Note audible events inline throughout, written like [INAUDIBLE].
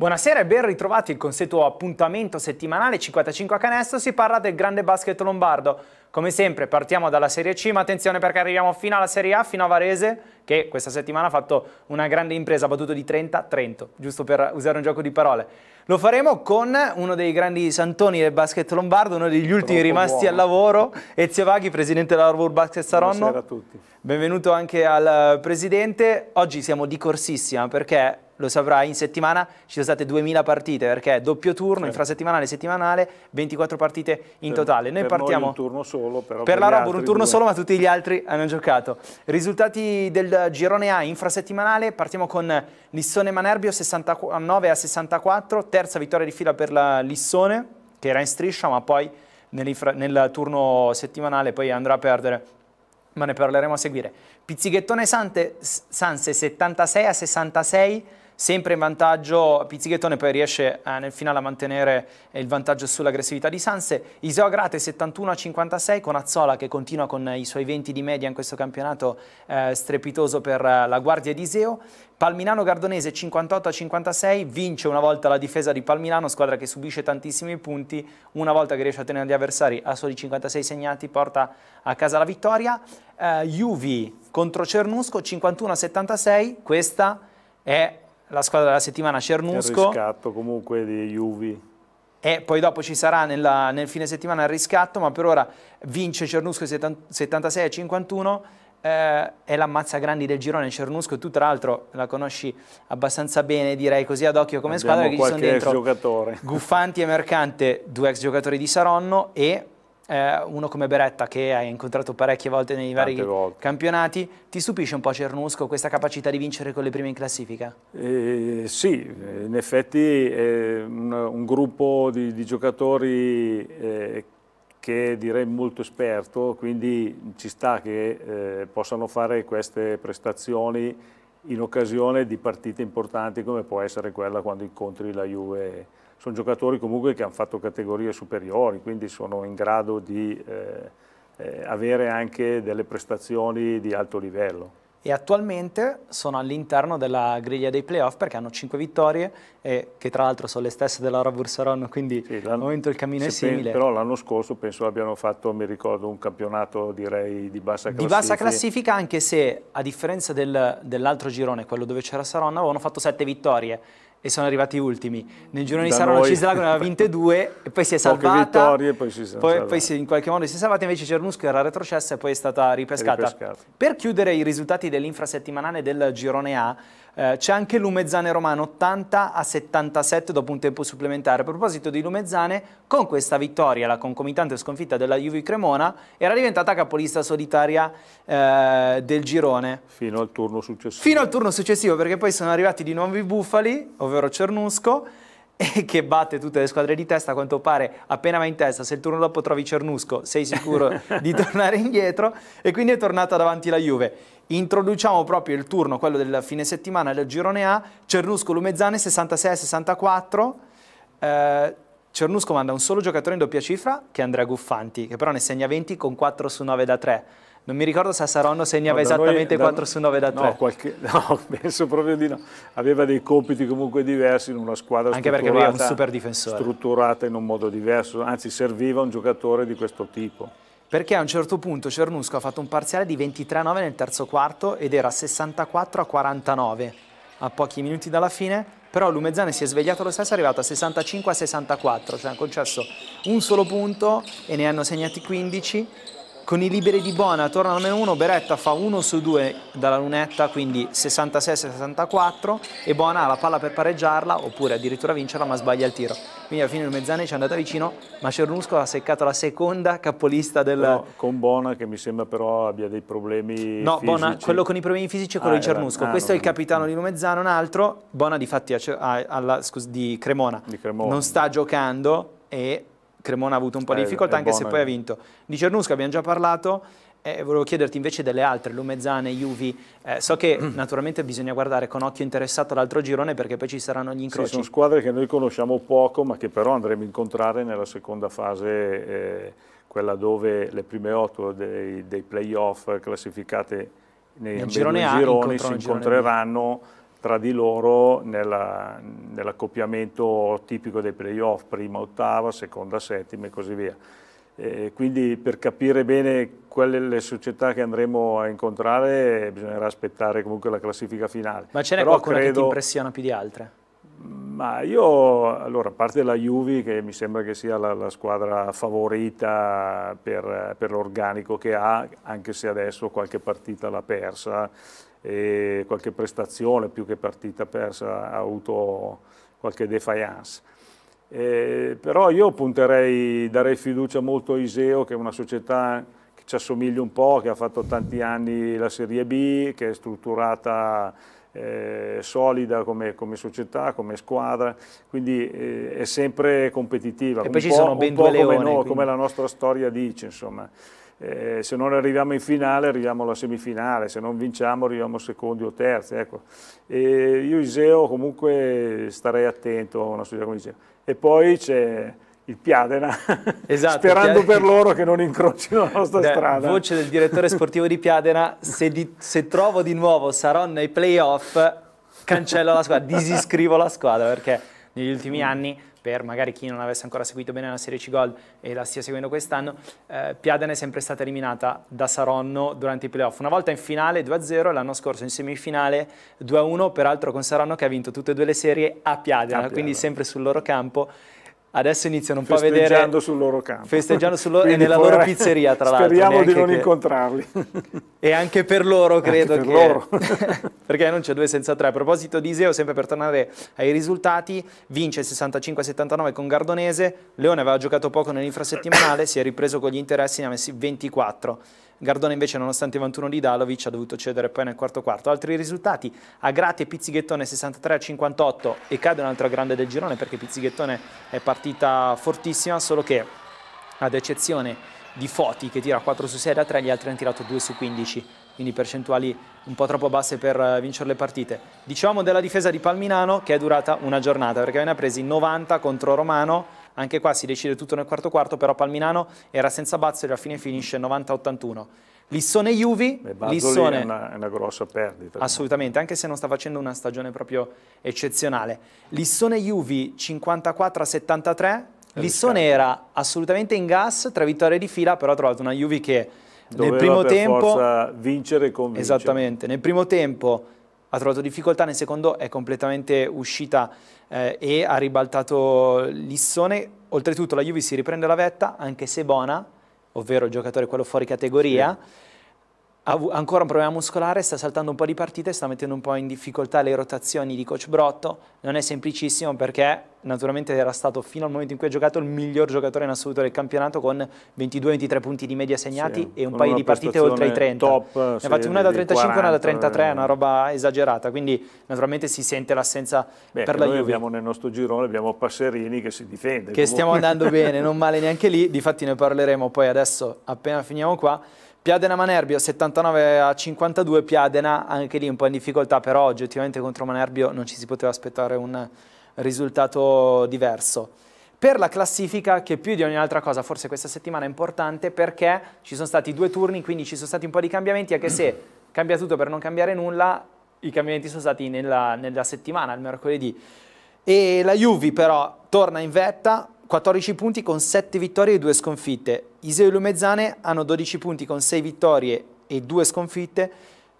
Buonasera e ben ritrovati il consueto appuntamento settimanale 55 a canestro si parla del grande basket lombardo. Come sempre partiamo dalla Serie C, ma attenzione perché arriviamo fino alla Serie A, fino a Varese, che questa settimana ha fatto una grande impresa, ha battuto di 30 30 giusto per usare un gioco di parole. Lo faremo con uno dei grandi santoni del basket lombardo, uno degli ultimi rimasti buono. al lavoro, Ezio Vaghi, presidente della Arbor Basket Saronno. Buonasera a tutti. Benvenuto anche al presidente. Oggi siamo di corsissima perché lo saprai, in settimana ci sono state 2000 partite perché doppio turno, certo. infrasettimanale e settimanale, 24 partite in per, totale. Noi partiamo un turno solo, però per, per la Robur un turno due. solo, ma tutti gli altri hanno giocato. Risultati del girone A infrasettimanale, partiamo con Lissone Manerbio 69 a 64, terza vittoria di fila per la Lissone che era in striscia, ma poi nel turno settimanale poi andrà a perdere ma ne parleremo a seguire. Pizzighettone Sante, Sanse 76 a 66 sempre in vantaggio Pizzighettone poi riesce eh, nel finale a mantenere eh, il vantaggio sull'aggressività di Sanse Iseo Grate 71 a 56 con Azzola che continua con eh, i suoi 20 di media in questo campionato eh, strepitoso per eh, la guardia di Iseo Palminano Gardonese 58 a 56 vince una volta la difesa di Palminano squadra che subisce tantissimi punti una volta che riesce a tenere gli avversari a soli 56 segnati porta a casa la vittoria eh, Juvi contro Cernusco 51 a 76 questa è la squadra della settimana Cernusco. Il riscatto comunque di Juve. E poi dopo ci sarà nella, nel fine settimana il riscatto, ma per ora vince Cernusco 76 a 51. Eh, è l'ammazza grandi del girone Cernusco, tu tra l'altro la conosci abbastanza bene, direi così ad occhio come Abbiamo squadra, perché ci sono dentro Guffanti e Mercante, due ex giocatori di Saronno e eh, uno come Beretta che hai incontrato parecchie volte nei vari volte. campionati, ti stupisce un po' Cernusco questa capacità di vincere con le prime in classifica? Eh, sì, in effetti è un, un gruppo di, di giocatori eh, che direi molto esperto, quindi ci sta che eh, possano fare queste prestazioni in occasione di partite importanti come può essere quella quando incontri la Juve sono giocatori comunque che hanno fatto categorie superiori, quindi sono in grado di eh, eh, avere anche delle prestazioni di alto livello. E attualmente sono all'interno della griglia dei playoff perché hanno 5 vittorie, e, che tra l'altro sono le stesse della Bursaron, quindi sì, al momento il cammino è simile. però l'anno scorso penso abbiano fatto, mi ricordo, un campionato direi di bassa classifica. Di bassa classifica anche se a differenza del, dell'altro girone, quello dove c'era Saron, avevano fatto 7 vittorie e sono arrivati ultimi. Nel girone di Sarono Cislago ne aveva vinte due [LAUGHS] e poi si è salvata. Vittorie, poi si poi, salvata. Poi si, in qualche modo si è salvata, invece Cernusco era retrocessa e poi è stata ripescata. È per chiudere i risultati dell'infrasettimanale del girone A, eh, c'è anche Lumezzane Romano 80 a 77 dopo un tempo supplementare. A proposito di Lumezzane, con questa vittoria, la concomitante sconfitta della Juve Cremona, era diventata capolista solitaria eh, del girone. Fino al turno successivo. Fino al turno successivo, perché poi sono arrivati di nuovo i bufali, ovvero Cernusco, [LAUGHS] che batte tutte le squadre di testa, a quanto pare appena va in testa, se il turno dopo trovi Cernusco sei sicuro [LAUGHS] di tornare indietro e quindi è tornata davanti la Juve. Introduciamo proprio il turno, quello del fine settimana del girone A, Cernusco Lumezzane 66-64, eh, Cernusco manda un solo giocatore in doppia cifra che è Andrea Guffanti, che però ne segna 20 con 4 su 9 da 3. Non mi ricordo se Saronno segnava no, esattamente noi, 4 da, su 9 da 3. No, qualche, [LAUGHS] no, penso proprio di no. Aveva dei compiti comunque diversi in una squadra Anche perché lui è un super difensore. strutturata in un modo diverso, anzi serviva un giocatore di questo tipo. Perché a un certo punto Cernusco ha fatto un parziale di 23-9 nel terzo quarto ed era 64-49 a pochi minuti dalla fine però Lumezzane si è svegliato lo stesso, è arrivato a 65 a 64, cioè hanno concesso un solo punto e ne hanno segnati 15 con i liberi di Bona torna al meno 1, Beretta fa 1 su 2 dalla lunetta, quindi 66-64 e Bona ha la palla per pareggiarla oppure addirittura vincerla ma sbaglia il tiro. Quindi alla fine il Mezzane ci è andata vicino, ma Cernusco ha seccato la seconda capolista del... Però con Bona che mi sembra però abbia dei problemi No, fisici. Bona, quello con i problemi fisici è quello ah, di Cernusco. Ah, Questo no, è il capitano no. di Lumezzano, un altro. Bona di fatti alla, scusa, di, Cremona. di Cremona. Non sta giocando e Cremona ha avuto un po' di difficoltà, è, è anche buono, se poi ha vinto. Di Cernusca abbiamo già parlato, eh, volevo chiederti invece delle altre, Lumezzane, Juvi, eh, so che mm. naturalmente bisogna guardare con occhio interessato l'altro girone perché poi ci saranno gli incroci. Sì, sono squadre che noi conosciamo poco ma che però andremo a incontrare nella seconda fase, eh, quella dove le prime otto dei, dei playoff classificate nei Nel girone A gironi si incontreranno tra di loro nell'accoppiamento tipico dei playoff, prima ottava, seconda settima e così via. E quindi per capire bene quelle le società che andremo a incontrare bisognerà aspettare comunque la classifica finale. Ma ce n'è qualcuna credo... che ti impressiona più di altre? Ma io, allora, a parte la Juve, che mi sembra che sia la, la squadra favorita per, per l'organico che ha, anche se adesso qualche partita l'ha persa, e qualche prestazione più che partita persa ha avuto qualche defiance. Eh, però io punterei, darei fiducia molto a Iseo, che è una società che ci assomiglia un po', che ha fatto tanti anni la Serie B, che è strutturata eh, solida come, come, società, come squadra, quindi eh, è sempre competitiva, e poi un ci po', sono ben due leoni, come, no, come la nostra storia dice, insomma. Eh, se non arriviamo in finale arriviamo alla semifinale, se non vinciamo arriviamo secondi o terzi. Ecco. io Iseo comunque starei attento a una società come Iseo. E poi c'è il Piadena, [LAUGHS] esatto, sperando Piadena. per loro che non incrocino la nostra da, strada. Voce del direttore sportivo di Piadena, se, di, se trovo di nuovo Saron nei playoff, cancello la squadra, disiscrivo la squadra, perché negli ultimi mm. anni per magari chi non avesse ancora seguito bene la Serie C Gold e la stia seguendo quest'anno, eh, Piadena è sempre stata eliminata da Saronno durante i playoff. Una volta in finale 2-0, l'anno scorso in semifinale 2-1, peraltro con Saronno che ha vinto tutte e due le serie a Piadena, a Piadena. quindi sempre sul loro campo adesso iniziano un po' a vedere festeggiando sul loro campo festeggiando sul loro, e [LAUGHS] nella loro pizzeria tra l'altro speriamo di non che... incontrarli [LAUGHS] e anche per loro credo per che loro. [LAUGHS] perché non c'è due senza tre a proposito di Iseo sempre per tornare ai risultati vince 65-79 con Gardonese Leone aveva giocato poco nell'infrasettimanale si è ripreso con gli interessi ne ha messi 24 Gardone invece nonostante i 21 di Dalovic ha dovuto cedere poi nel quarto quarto. Altri risultati, Agrate e Pizzighettone 63 a 58 e cade un'altra grande del girone perché Pizzighettone è partita fortissima, solo che ad eccezione di Foti che tira 4 su 6 da 3, gli altri hanno tirato 2 su 15, quindi percentuali un po' troppo basse per eh, vincere le partite. Diciamo della difesa di Palminano che è durata una giornata perché ne ha presi 90 contro Romano, anche qua si decide tutto nel quarto quarto, però Palminano era senza Bazzoli, alla fine finisce 90-81. Lissone Juvi, Beh, Lissone è una, è una, grossa perdita. Assolutamente, anche se non sta facendo una stagione proprio eccezionale. Lissone Juvi 54 73. Lissone era assolutamente in gas, tre vittorie di fila, però ha trovato una Juvi che Doveva nel primo tempo vincere e convincere. Esattamente, nel primo tempo ha trovato difficoltà, nel secondo è completamente uscita eh, e ha ribaltato l'issone. Oltretutto la Juve si riprende la vetta, anche se Bona, ovvero il giocatore quello fuori categoria, sì ancora un problema muscolare, sta saltando un po' di partite, sta mettendo un po' in difficoltà le rotazioni di coach Brotto, non è semplicissimo perché naturalmente era stato fino al momento in cui ha giocato il miglior giocatore in assoluto del campionato con 22-23 punti di media segnati sì, e un paio di partite oltre i 30. Top, ne ha fatti una da 35 e una da 33, è eh. una roba esagerata, quindi naturalmente si sente l'assenza per la noi Juve. Noi abbiamo nel nostro girone, abbiamo Passerini che si difende. Che comunque. stiamo andando bene, non male [LAUGHS] neanche lì, difatti ne parleremo poi adesso appena finiamo qua. Piadena Manerbio 79 a 52, Piadena anche lì un po' in difficoltà, però oggettivamente contro Manerbio non ci si poteva aspettare un risultato diverso. Per la classifica, che più di ogni altra cosa forse questa settimana è importante, perché ci sono stati due turni, quindi ci sono stati un po' di cambiamenti, anche se [CLEARS THROAT] cambia tutto per non cambiare nulla, i cambiamenti sono stati nella, nella settimana, il mercoledì. E la Juve però torna in vetta, 14 punti con 7 vittorie e 2 sconfitte. Iseo e Lumezzane hanno 12 punti con 6 vittorie e 2 sconfitte.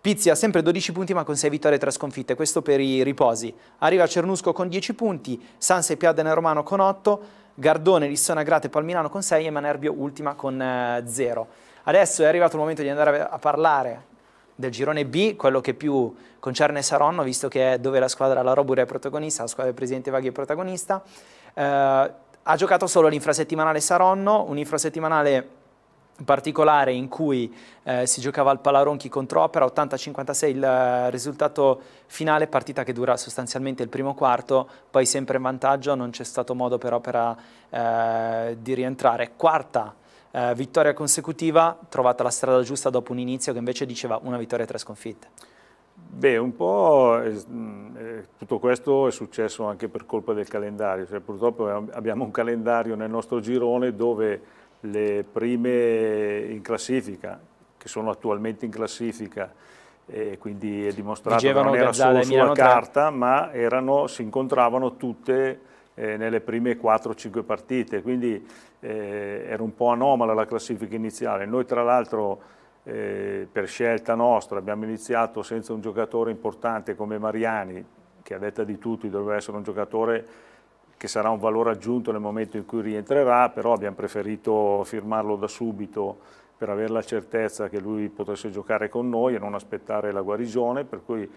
Pizzi ha sempre 12 punti ma con 6 vittorie e 3 sconfitte, questo per i riposi. Arriva Cernusco con 10 punti, Sanse e Piadena Romano con 8, Gardone, Lissona, Grate e Palminano con 6 e Manerbio ultima con 0. Eh, Adesso è arrivato il momento di andare a parlare del girone B, quello che più concerne Saronno, visto che è dove la squadra la Robur è protagonista, la squadra del presidente Vaghi è protagonista. Eh, ha giocato solo l'infrasettimanale Saronno, un infrasettimanale particolare in cui eh, si giocava al Palaronchi contro Opera, 80-56 il eh, risultato finale, partita che dura sostanzialmente il primo quarto, poi sempre in vantaggio, non c'è stato modo per Opera eh, di rientrare. Quarta eh, vittoria consecutiva, trovata la strada giusta dopo un inizio che invece diceva una vittoria e tre sconfitte. Beh, un po' tutto questo è successo anche per colpa del calendario, cioè, purtroppo abbiamo un calendario nel nostro girone dove le prime in classifica, che sono attualmente in classifica, e quindi è dimostrato Dicevano che non era solo sulla carta, ma erano, si incontravano tutte eh, nelle prime 4-5 partite, quindi eh, era un po' anomala la classifica iniziale. Noi tra l'altro eh, per scelta nostra abbiamo iniziato senza un giocatore importante come Mariani, che a detta di tutti doveva essere un giocatore che sarà un valore aggiunto nel momento in cui rientrerà, però abbiamo preferito firmarlo da subito per avere la certezza che lui potesse giocare con noi e non aspettare la guarigione, per cui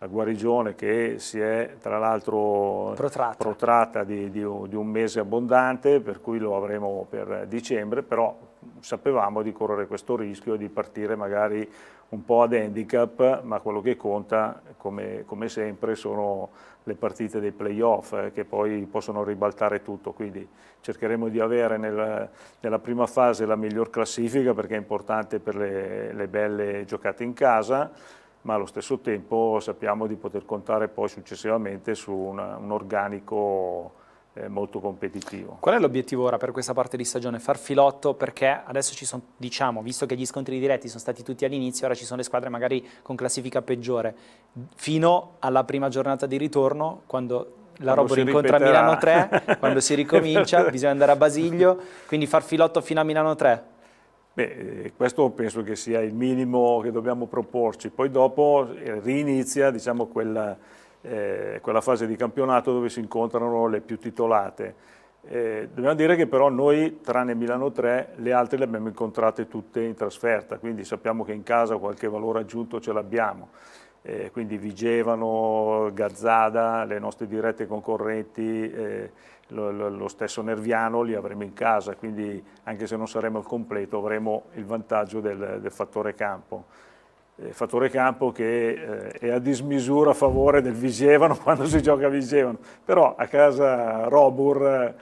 la guarigione che si è tra l'altro protratta, protratta di, di, di, un mese abbondante, per cui lo avremo per dicembre, però sapevamo di correre questo rischio di partire magari un po' ad handicap, ma quello che conta, come, come sempre, sono le partite dei playoff eh, che poi possono ribaltare tutto, quindi cercheremo di avere nel, nella prima fase la miglior classifica perché è importante per le, le belle giocate in casa, ma allo stesso tempo sappiamo di poter contare poi successivamente su una, un organico molto competitivo. Qual è l'obiettivo ora per questa parte di stagione? Far filotto perché adesso ci sono, diciamo, visto che gli scontri diretti sono stati tutti all'inizio, ora ci sono le squadre magari con classifica peggiore, fino alla prima giornata di ritorno, quando la roba Robor incontra ripeterà. Milano 3, [LAUGHS] quando si ricomincia, bisogna andare a Basiglio, quindi far filotto fino a Milano 3. Beh, eh, questo penso che sia il minimo che dobbiamo proporci, poi dopo eh, rinizia diciamo, quella, eh, quella fase di campionato dove si incontrano le più titolate. Eh, dobbiamo dire che però noi, tranne Milano 3, le altre le abbiamo incontrate tutte in trasferta, quindi sappiamo che in casa qualche valore aggiunto ce l'abbiamo. Eh, quindi Vigevano, Gazzada, le nostre dirette concorrenti, eh, lo, lo, stesso Nerviano li avremo in casa, quindi anche se non saremo al completo avremo il vantaggio del, del fattore campo. Eh, fattore campo che eh, è a dismisura a favore del Visevano [LAUGHS] quando si gioca a Visevano, però a casa Robur eh,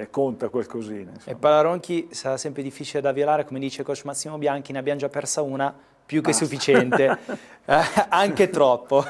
eh, conta qualcosina. Insomma. E Palaronchi sarà sempre difficile da violare, come dice coach Massimo Bianchi, ne abbiamo già persa una, più che Basta. sufficiente, [LAUGHS] eh, anche troppo.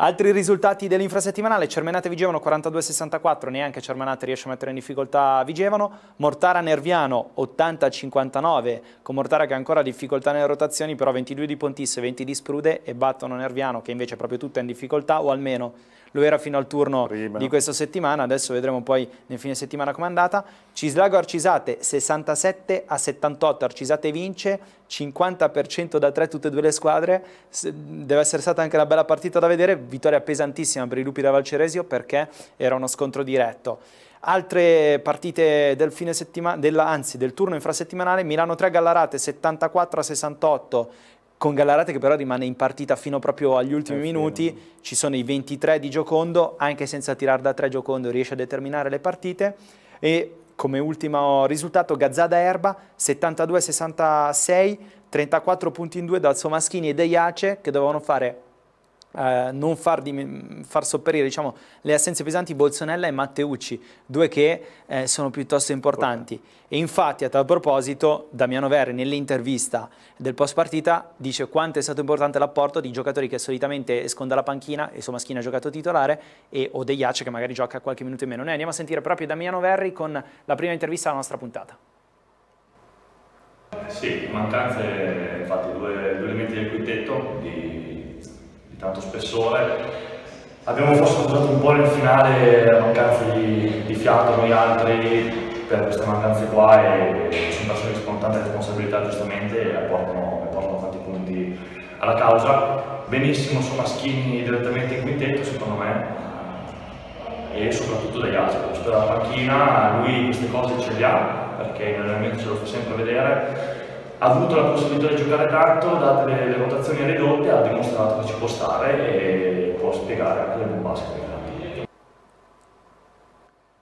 Altri risultati dell'infrasettimanale, Cermenate Vigevano 42-64, neanche Cermenate riesce a mettere in difficoltà Vigevano, Mortara Nerviano 80-59, con Mortara che ha ancora difficoltà nelle rotazioni, però 22 di Pontisse, 20 di Sprude e battono Nerviano che invece è proprio tutta in difficoltà o almeno lo era fino al turno Prima. di questa settimana, adesso vedremo poi nel fine settimana com'è andata. Cislago Arcisate 67 a 78, Arcisate vince, 50% da 3 tutte e due le squadre, deve essere stata anche una bella partita da vedere, vittoria pesantissima per i lupi da Valceresio perché era uno scontro diretto. Altre partite del, fine della, anzi, del turno infrasettimanale, Milano 3 Gallarate 74 a 68, con Gallarate che però rimane in partita fino proprio agli ultimi eh, minuti, sì, ci sono i 23 di Giocondo, anche senza tirare da 3 Giocondo riesce a determinare le partite e come ultimo risultato Gazzada Erba 72-66, 34 punti in due dal Somaschini e Deiace che dovevano fare eh, non far, far sopperire diciamo, le assenze pesanti Bolzonella e Matteucci, due che eh, sono piuttosto importanti. E infatti a tal proposito Damiano Verri nell'intervista del post partita dice quanto è stato importante l'apporto di giocatori che solitamente escono dalla panchina, e sua maschina ha giocato titolare, e o Deiace che magari gioca qualche minuto in meno. Noi andiamo a sentire proprio Damiano Verri con la prima intervista alla nostra puntata. Sì, mancanze, infatti due, due elementi del quintetto di tanto spessore. Abbiamo forse usato un po' nel finale la mancanza di, di fiato noi altri per queste mancanze qua e, e sono persone che con tante responsabilità giustamente e portano, apportano tanti punti alla causa. Benissimo sono Somaschini direttamente in quintetto secondo me e soprattutto dagli Asperus. Per la panchina lui queste cose ce le ha perché nell'allenamento ce lo fa sempre vedere ha avuto la possibilità di giocare tanto, date le, le rotazioni ridotte, ha dimostrato che ci può stare e può spiegare anche il buon basket.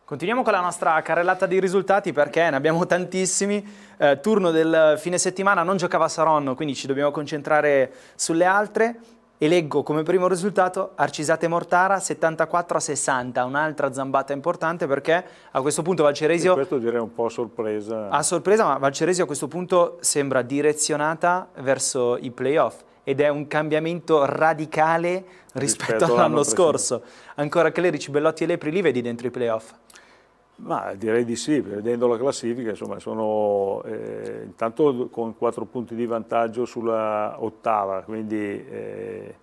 Continuiamo con la nostra carrellata di risultati perché ne abbiamo tantissimi. Eh, turno del fine settimana non giocava Saronno, quindi ci dobbiamo concentrare sulle altre. E leggo come primo risultato Arcisate Mortara 74 a 60, un'altra zambata importante perché a questo punto Valceresio... E questo direi un po' a sorpresa. A sorpresa, ma Valceresio a questo punto sembra direzionata verso i playoff ed è un cambiamento radicale rispetto, rispetto all'anno scorso. Ancora Clerici, Bellotti e Lepri li vedi dentro i playoff? Ma direi di sì, vedendo la classifica, insomma, sono eh, intanto con 4 punti di vantaggio sulla ottava, quindi eh,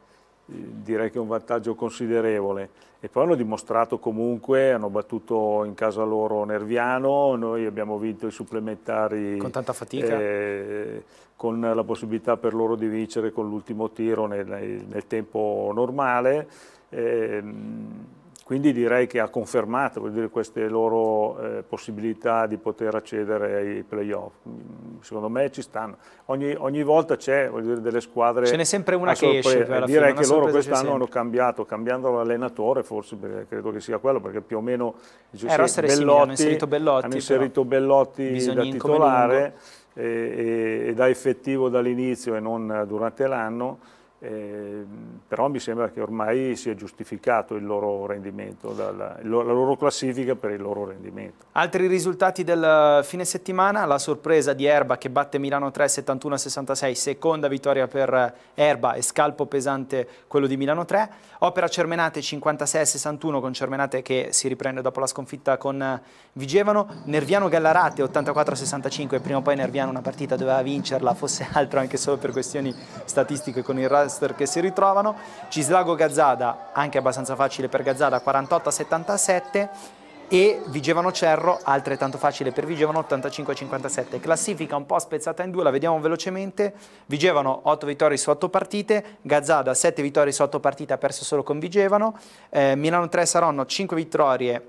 direi che è un vantaggio considerevole. E poi hanno dimostrato comunque, hanno battuto in casa loro Nerviano, noi abbiamo vinto i supplementari con tanta fatica, eh, con la possibilità per loro di vincere con l'ultimo tiro nel, nel, tempo normale. Ehm, quindi direi che ha confermato dire, queste loro eh, possibilità di poter accedere ai playoff. Secondo me ci stanno. Ogni, ogni volta c'è delle squadre. Ce n'è sempre una che esce. Direi fine, che loro quest'anno hanno cambiato, cambiando l'allenatore forse, credo che sia quello, perché più o meno cioè, eh, sì, Bellotti, hanno inserito Bellotti, hanno inserito Bellotti da titolare e, e, e da effettivo dall'inizio e non durante l'anno eh, però mi sembra che ormai sia giustificato il loro rendimento, dalla, la loro classifica per il loro rendimento. Altri risultati del fine settimana, la sorpresa di Erba che batte Milano 3 71-66, seconda vittoria per Erba e scalpo pesante quello di Milano 3, Opera Cermenate 56-61 con Cermenate che si riprende dopo la sconfitta con Vigevano, Nerviano Gallarate 84-65, prima o poi Nerviano una partita doveva vincerla, fosse altro anche solo per questioni statistiche con il Ras roster che si ritrovano, Cislago Gazzada, anche abbastanza facile per Gazzada, 48 77 e Vigevano Cerro, altrettanto facile per Vigevano, 85-57. Classifica un po' spezzata in due, la vediamo velocemente. Vigevano 8 vittorie su 8 partite, Gazzada 7 vittorie su 8 partite, ha perso solo con Vigevano, eh, Milano 3 Saronno 5 vittorie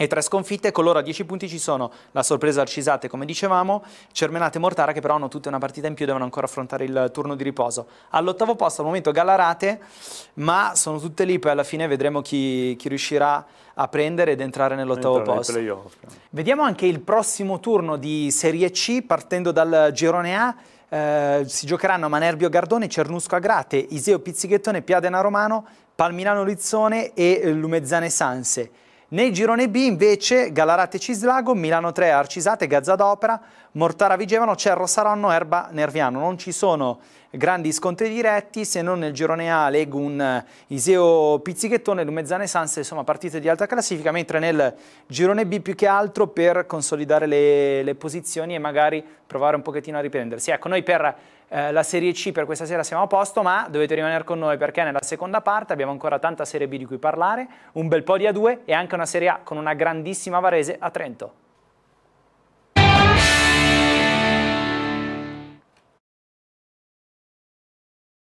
e tre sconfitte, con loro a 10 punti ci sono la sorpresa Arcisate come dicevamo, Cermenate e Mortara che però hanno tutte una partita in più e devono ancora affrontare il turno di riposo. All'ottavo posto al momento Gallarate, ma sono tutte lì, poi alla fine vedremo chi, chi riuscirà a prendere ed entrare nell'ottavo posto. Eh. Vediamo anche il prossimo turno di Serie C partendo dal girone A. Eh, si giocheranno a Manerbio Gardone, Cernusco Agrate, Iseo Pizzighettone, Piadena Romano, Palminano Lizzone e Lumezzane Sanse. Nel girone B invece Galarate Cislago, Milano 3 Arcisate, Gazza d'Opera, Mortara Vigevano, Cerro Saronno, Erba Nerviano. Non ci sono grandi scontri diretti se non nel girone A Legun, eh, Iseo Pizzichettone, Lumezzane Sans, insomma partite di alta classifica, mentre nel girone B più che altro per consolidare le, le posizioni e magari provare un pochettino a riprendersi. Ecco, noi per eh, la Serie C per questa sera siamo a posto, ma dovete rimanere con noi perché nella seconda parte abbiamo ancora tanta Serie B di cui parlare, un bel po' di A2 e anche una Serie A con una grandissima Varese a Trento.